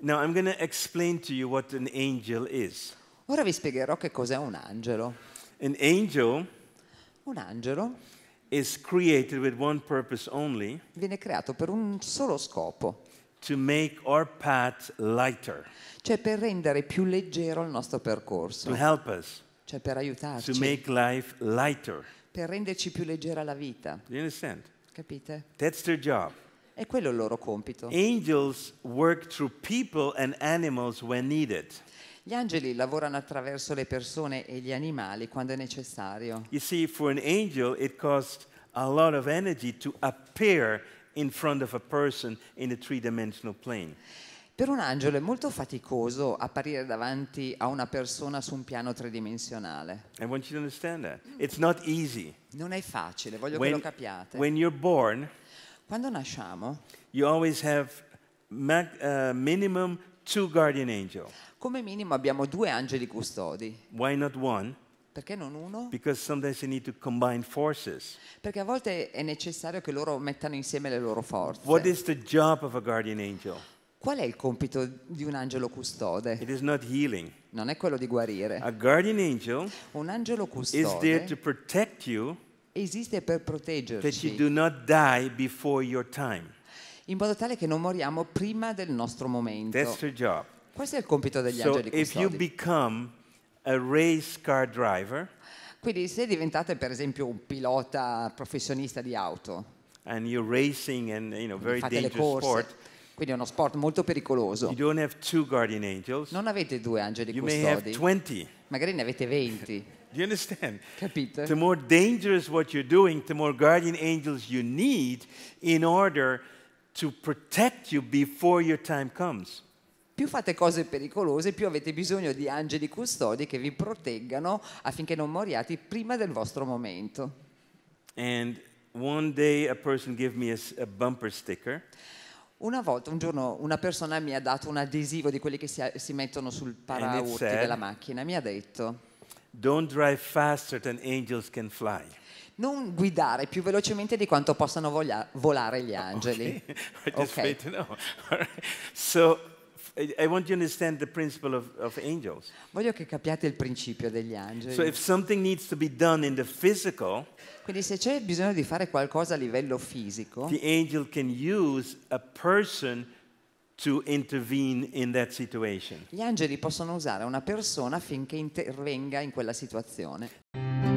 Now I'm going to explain to you what an angel is. Ora vi spiegherò che cos'è un angelo. An angel un angelo is created with one purpose only. Viene creato per un solo scopo. To make our path lighter. Cioè per rendere più leggero il nostro percorso. To help us. Cioè per aiutarci. To make life lighter. Per renderci più leggera la vita. You understand? Capite? That's their job. È quello il loro compito. Angels work through people and animals when needed. Gli angeli lavorano attraverso le persone e gli animali quando è necessario. You see, for an angel it costs a lot of energy to appear in front of a person in a three-dimensional plane. Per un angelo è molto faticoso apparire davanti a una persona su un piano tridimensionale. I want you to understand that. It's not easy. Non è facile, voglio when, che lo capiate. When you're born, quando nasciamo, you always have uh, minimum two guardian angels. Come minimo abbiamo due angeli custodi. Why not one? Perché non uno? Perché a volte è necessario che loro mettano insieme le loro forze. Qual è il compito di un angelo custode? Non è quello di guarire. Un angelo custode esiste per that you proteggerci do not die before your time. in modo tale che non moriamo prima del nostro momento. That's your job. Questo è il compito degli So angeli if you become a race car driver Quindi se diventate per esempio un pilota professionista di auto, and you're racing and you know very fate le corse, sport, quindi è uno sport molto pericoloso, you don't have two angels. non avete due angeli You may have 20. magari ne avete 20. Do you understand? Capite? The more dangerous what you're doing, the more guardian angels you need in order to protect you before your time comes. Più fate cose pericolose, più avete bisogno di angeli custodi che vi proteggano affinché non moriate prima del vostro momento. And one day a person gave me a, a bumper sticker. Una volta, un giorno, una persona mi ha dato un adesivo di quelli che si, si mettono sul paraurti della macchina. Mi ha detto. Don't drive faster than angels can fly. Non guidare più velocemente di quanto possano voglia- volare gli angeli. Okay. I just okay. to know. so I want you to understand the principle of, of angels. Voglio che capiate il principio degli angeli. So if something needs to be done in the physical, quindi se c'è bisogno di fare qualcosa a livello fisico, the angel can use a person to intervene in that situation. Gli angeli possono usare una persona affinché intervenga in quella situazione.